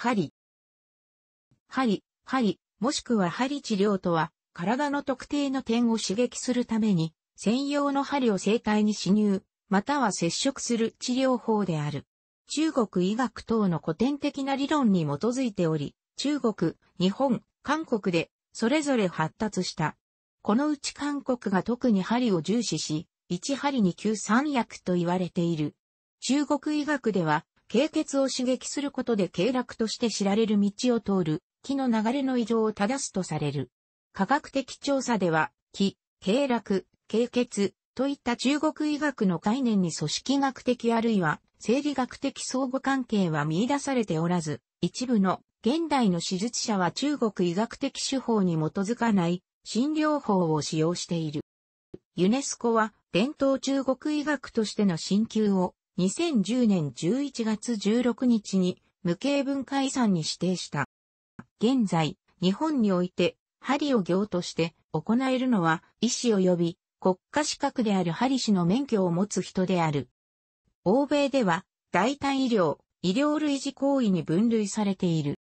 針。針、針、もしくは針治療とは、体の特定の点を刺激するために、専用の針を生体に侵入、または接触する治療法である。中国医学等の古典的な理論に基づいており、中国、日本、韓国で、それぞれ発達した。このうち韓国が特に針を重視し、1針に急三薬と言われている。中国医学では、経血を刺激することで経絡として知られる道を通る気の流れの異常を正すとされる。科学的調査では、気、経絡、経血といった中国医学の概念に組織学的あるいは生理学的相互関係は見出されておらず、一部の現代の手術者は中国医学的手法に基づかない診療法を使用している。ユネスコは伝統中国医学としての進級を2010年11月16日に無形文化遺産に指定した。現在、日本において、針を行として行えるのは、医師及び国家資格である針師の免許を持つ人である。欧米では、代替医療、医療類似行為に分類されている。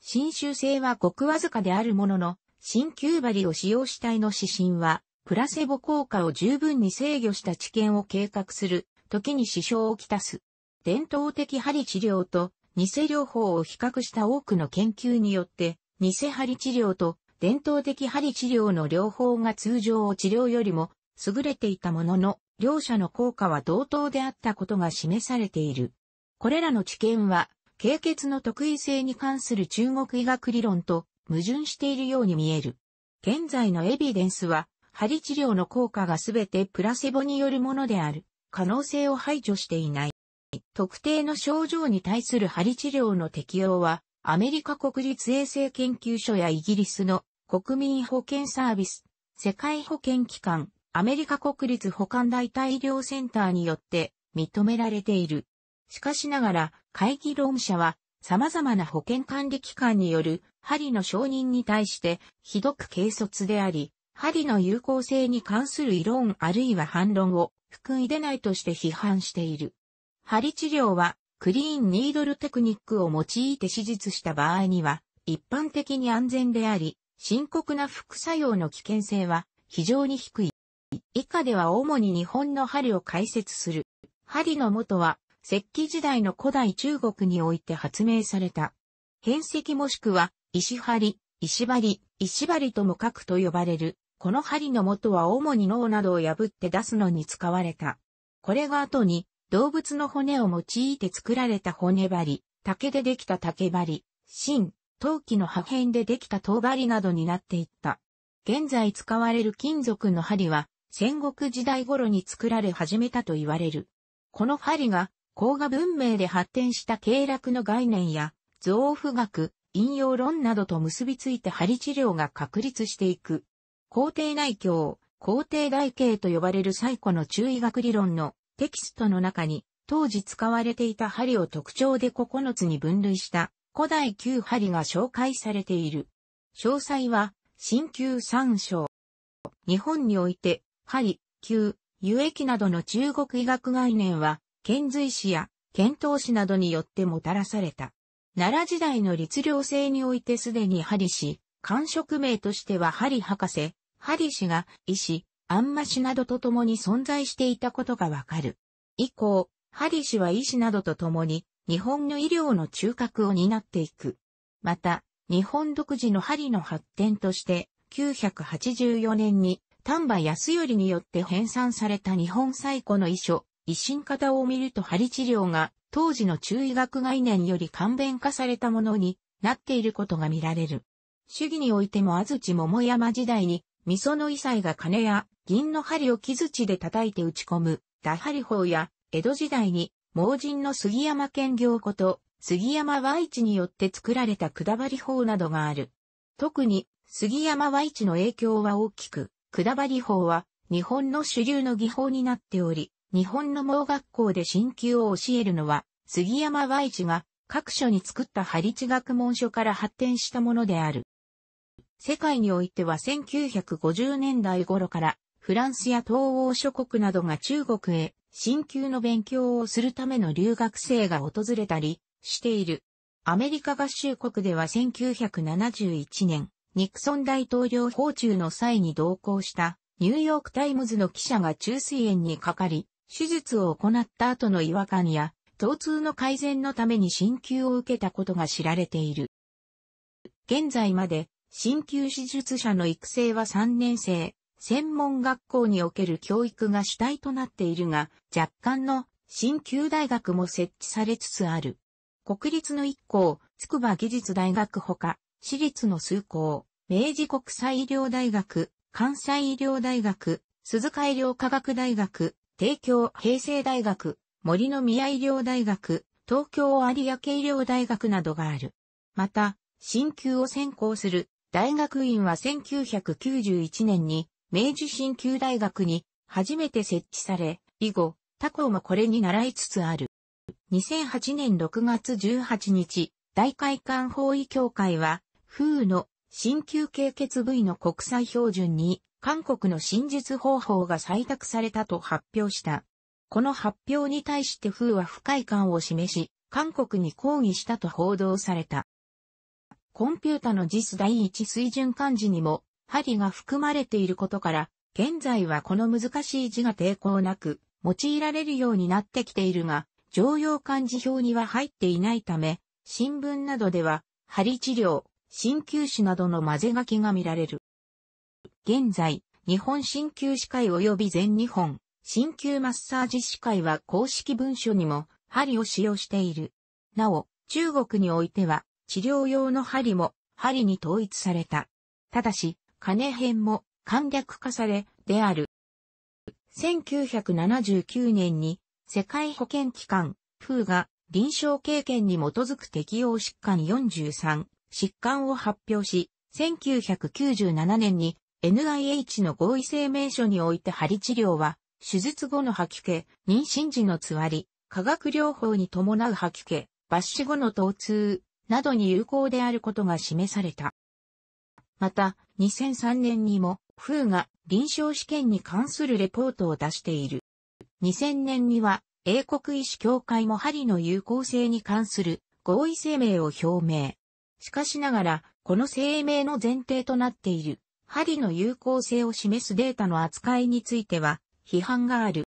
新州性はごくわずかであるものの、新旧針を使用したいの指針は、プラセボ効果を十分に制御した治験を計画する時に支障をきたす。伝統的針治療と偽療法を比較した多くの研究によって、偽針治療と伝統的針治療の両方が通常を治療よりも優れていたものの、両者の効果は同等であったことが示されている。これらの知見は、経血の特異性に関する中国医学理論と矛盾しているように見える。現在のエビデンスは、針治療の効果がすべてプラセボによるものである。可能性を排除していない。特定の症状に対する針治療の適用は、アメリカ国立衛生研究所やイギリスの国民保健サービス、世界保健機関、アメリカ国立保管代替医療センターによって認められている。しかしながら、会議論者は、様々な保健管理機関による針の承認に対して、ひどく軽率であり、針の有効性に関する異論あるいは反論を含んでないとして批判している。針治療はクリーンニードルテクニックを用いて手術した場合には一般的に安全であり、深刻な副作用の危険性は非常に低い。以下では主に日本の針を解説する。針の元は石器時代の古代中国において発明された。変石もしくは石針、石針、石針とも書くと呼ばれるこの針の元は主に脳などを破って出すのに使われた。これが後に動物の骨を用いて作られた骨針、竹でできた竹針、芯、陶器の破片でできた陶針などになっていった。現在使われる金属の針は戦国時代頃に作られ始めたと言われる。この針が甲賀文明で発展した経絡の概念や造符学、引用論などと結びついて針治療が確立していく。皇帝内教、皇帝大経と呼ばれる最古の中医学理論のテキストの中に、当時使われていた針を特徴で9つに分類した古代旧針が紹介されている。詳細は、新旧三章。日本において、針、旧、輸液などの中国医学概念は、遣隋使や遣唐使などによってもたらされた。奈良時代の律令制においてすでに針し、官職名としては針博士、ハリ氏が医師、アンマ氏などと共に存在していたことがわかる。以降、ハリ氏は医師などと共に日本の医療の中核を担っていく。また、日本独自の針の発展として、984年に丹波康頼によって編纂された日本最古の遺書、維新型を見ると針治療が当時の中医学概念より簡便化されたものになっていることが見られる。主義においても安土桃山時代に味噌の異彩が金や銀の針を木槌で叩いて打ち込む、打針法や、江戸時代に、盲人の杉山兼業こと、杉山和一によって作られたくだばり法などがある。特に、杉山和一の影響は大きく、くだばり法は、日本の主流の技法になっており、日本の盲学校で新級を教えるのは、杉山和一が各所に作った張地学問書から発展したものである。世界においては1950年代頃からフランスや東欧諸国などが中国へ進級の勉強をするための留学生が訪れたりしている。アメリカ合衆国では1971年、ニクソン大統領訪中の際に同行したニューヨークタイムズの記者が中水炎にかかり、手術を行った後の違和感や疼痛の改善のために進級を受けたことが知られている。現在まで鍼灸手術者の育成は3年生、専門学校における教育が主体となっているが、若干の鍼灸大学も設置されつつある。国立の一校、筑波技術大学ほか、私立の数校、明治国際医療大学、関西医療大学、鈴鹿医療科学大学、帝京平成大学、森の宮医療大学、東京有明医療大学などがある。また、鍼灸を専攻する大学院は1991年に明治新旧大学に初めて設置され、以後、他校もこれに習いつつある。2008年6月18日、大会館法医協会は、風の新旧経血部位の国際標準に、韓国の真実方法が採択されたと発表した。この発表に対して風は不快感を示し、韓国に抗議したと報道された。コンピュータの実第一水準漢字にも、針が含まれていることから、現在はこの難しい字が抵抗なく、用いられるようになってきているが、常用漢字表には入っていないため、新聞などでは、針治療、鍼灸師などの混ぜ書きが見られる。現在、日本鍼灸師会及び全日本鍼灸マッサージ師会は公式文書にも針を使用している。なお、中国においては、治療用の針も針に統一された。ただし、金編も簡略化され、である。1979年に世界保健機関、フーが臨床経験に基づく適応疾患43疾患を発表し、1997年に NIH の合意声明書において針治療は、手術後の吐き気、妊娠時のつわり、化学療法に伴う吐き気、抜歯後の疼痛、などに有効であることが示された。また、2003年にも、風が臨床試験に関するレポートを出している。2000年には、英国医師協会も針の有効性に関する合意声明を表明。しかしながら、この声明の前提となっている、針の有効性を示すデータの扱いについては、批判がある。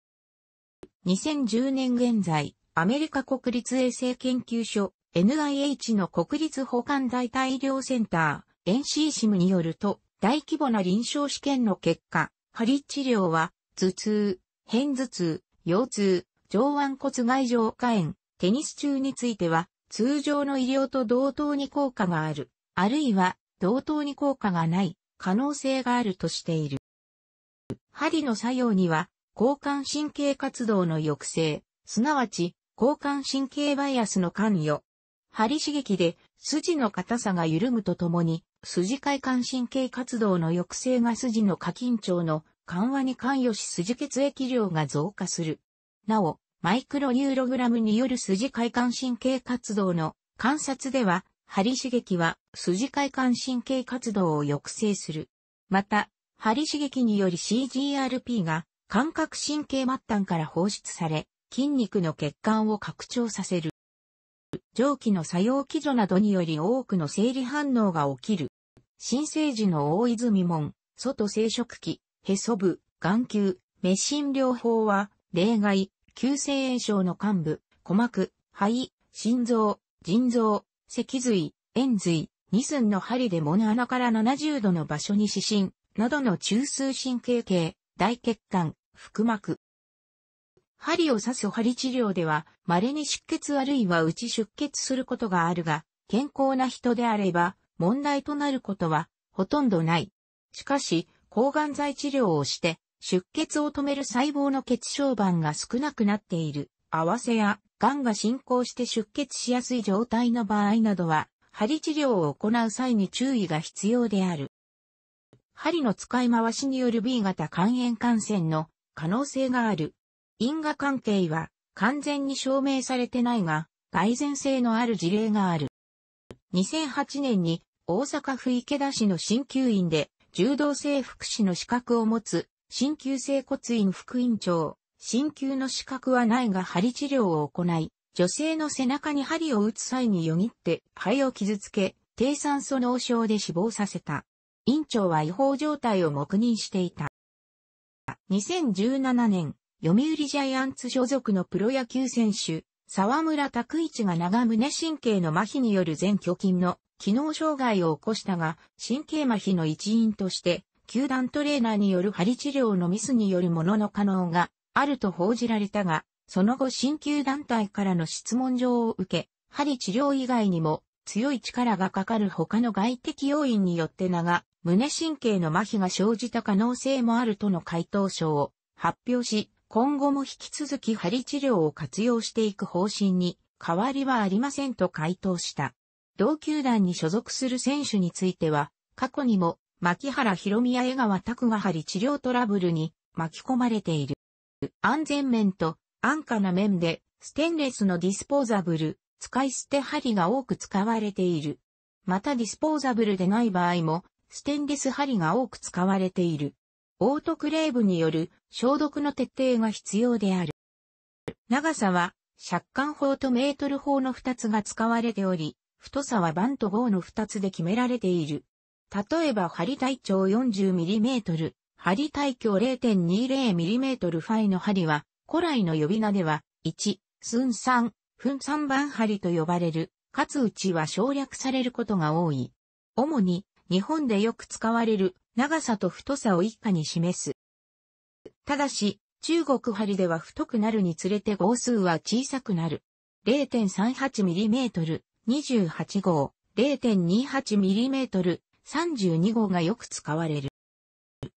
2010年現在、アメリカ国立衛生研究所 NIH の国立保管大体療センター、NCSIM によると、大規模な臨床試験の結果、針リ治療は、頭痛、偏頭痛、腰痛、上腕骨外上下炎、テニス中については、通常の医療と同等に効果がある、あるいは、同等に効果がない、可能性があるとしている。針の作用には、交感神経活動の抑制、すなわち、交感神経バイアスの関与、針刺激で筋の硬さが緩むとともに、筋快感神経活動の抑制が筋の過緊張の緩和に関与し筋血液量が増加する。なお、マイクロニューログラムによる筋快感神経活動の観察では、針刺激は筋快感神経活動を抑制する。また、針刺激により CGRP が感覚神経末端から放出され、筋肉の血管を拡張させる。蒸気の作用基準などにより多くの生理反応が起きる。新生児の大泉門、外生殖器、へそ部、眼球、滅心療法は、例外、急性炎症の幹部、鼓膜、肺、心臓、腎臓、脊髄、炎髄、二寸の針で物穴から70度の場所に指針、などの中枢神経系、大血管、腹膜、針を刺す針治療では、稀に出血あるいは内出血することがあるが、健康な人であれば、問題となることは、ほとんどない。しかし、抗がん剤治療をして、出血を止める細胞の血小板が少なくなっている、合わせや、癌が進行して出血しやすい状態の場合などは、針治療を行う際に注意が必要である。針の使い回しによる B 型肝炎感染の可能性がある因果関係は完全に証明されてないが、蓋然性のある事例がある。2008年に大阪府池田市の鍼灸院で柔道整復師の資格を持つ鍼灸整骨院副院長、鍼灸の資格はないが針治療を行い、女性の背中に針を打つ際によぎって肺を傷つけ、低酸素脳症で死亡させた。院長は違法状態を黙認していた。2017年、読売ジャイアンツ所属のプロ野球選手、沢村拓一が長胸神経の麻痺による全巨筋の機能障害を起こしたが、神経麻痺の一因として、球団トレーナーによる針治療のミスによるものの可能があると報じられたが、その後新球団体からの質問状を受け、針治療以外にも強い力がかかる他の外的要因によって長、胸神経の麻痺が生じた可能性もあるとの回答書を発表し、今後も引き続き針治療を活用していく方針に変わりはありませんと回答した。同球団に所属する選手については、過去にも、牧原博美や江川拓が針治療トラブルに巻き込まれている。安全面と安価な面で、ステンレスのディスポーザブル、使い捨て針が多く使われている。またディスポーザブルでない場合も、ステンレス針が多く使われている。オートクレーブによる消毒の徹底が必要である。長さは、尺貫法とメートル法の2つが使われており、太さは番と号の2つで決められている。例えば、針体長 40mm、針体長 0.20mm ファイの針は、古来の呼び名では、1、寸3、分3番針と呼ばれる、かつうちは省略されることが多い。主に、日本でよく使われる長さと太さを一家に示す。ただし、中国針では太くなるにつれて号数は小さくなる。0.38mm、28号、0.28mm、32号がよく使われる。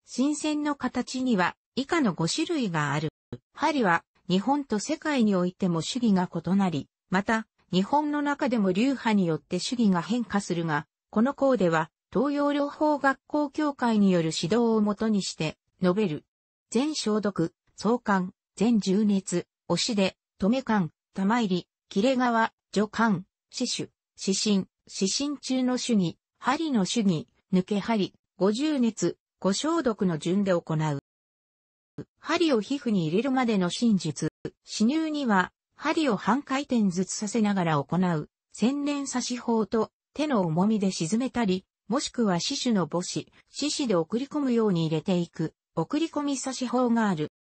新鮮の形には以下の5種類がある。針は日本と世界においても主義が異なり、また日本の中でも流派によって主義が変化するが、この項では東洋療法学校協会による指導をもとにして、述べる。全消毒、相関、全重熱、押しで、止め感、玉入り、切れ側、助感、死守、死神、死神中の主義、針の主義、抜け針、五重熱、五消毒の順で行う。針を皮膚に入れるまでの真術、死入には、針を半回転ずつさせながら行う、洗練刺し法と、手の重みで沈めたり、もしくは死守の母子、死子で送り込むように入れていく、送り込み差し法がある。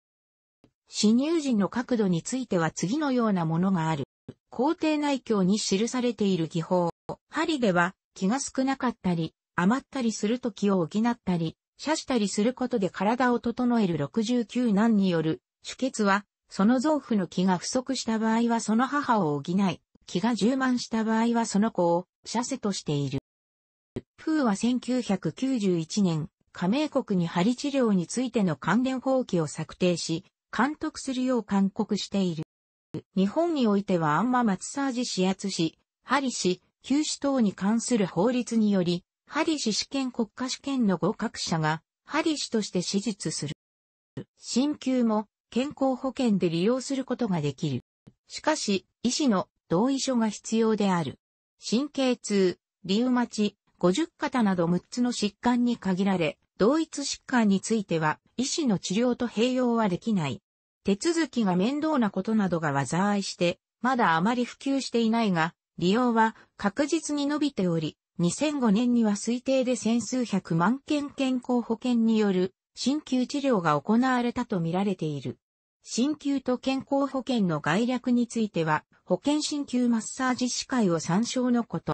死乳時の角度については次のようなものがある。皇帝内教に記されている技法。針では気が少なかったり、余ったりすると気を補ったり、射したりすることで体を整える69難による、主血は、その臓腑の気が不足した場合はその母を補い、気が充満した場合はその子を、射せとしている。フーは1991年、加盟国に針治療についての関連法規を策定し、監督するよう勧告している。日本においてはあんまマッサージ指圧し、針氏、休止等に関する法律により、針氏試験国家試験の合格者が、針氏として手術する。鍼灸も健康保険で利用することができる。しかし、医師の同意書が必要である。神経痛、リウマチ、50型など6つの疾患に限られ、同一疾患については、医師の治療と併用はできない。手続きが面倒なことなどが災いして、まだあまり普及していないが、利用は確実に伸びており、2005年には推定で千数百万件健康保険による新旧治療が行われたとみられている。新旧と健康保険の概略については、保険新旧マッサージ司会を参照のこと。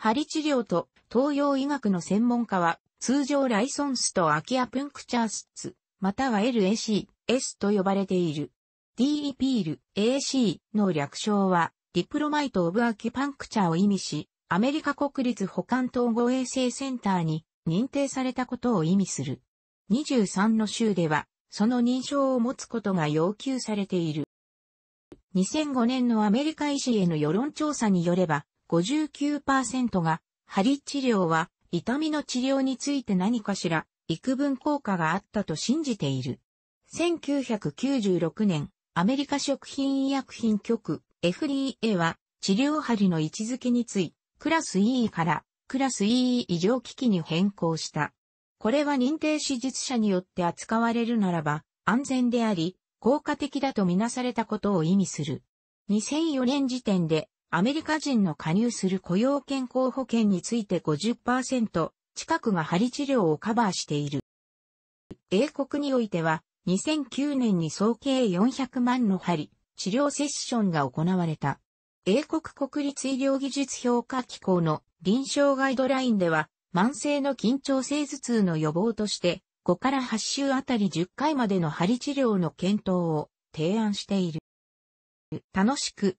針治療と東洋医学の専門家は、通常ライソンスとアキアプンクチャースツ、または LAC、S と呼ばれている。DE p l ル、AC の略称は、ディプロマイト・オブ・アキパンクチャーを意味し、アメリカ国立保管統合衛生センターに認定されたことを意味する。23の州では、その認証を持つことが要求されている。2005年のアメリカ医師への世論調査によれば、59%が、針治療は痛みの治療について何かしら幾分効果があったと信じている。1996年、アメリカ食品医薬品局 FDA は治療針の位置づけについ、クラス E からクラス E 異常機器に変更した。これは認定手術者によって扱われるならば安全であり効果的だとみなされたことを意味する。2004年時点でアメリカ人の加入する雇用健康保険について50%近くが針治療をカバーしている。英国においては2009年に総計400万の針治療セッションが行われた。英国国立医療技術評価機構の臨床ガイドラインでは慢性の緊張性頭痛の予防として5から8週あたり10回までの針治療の検討を提案している。楽しく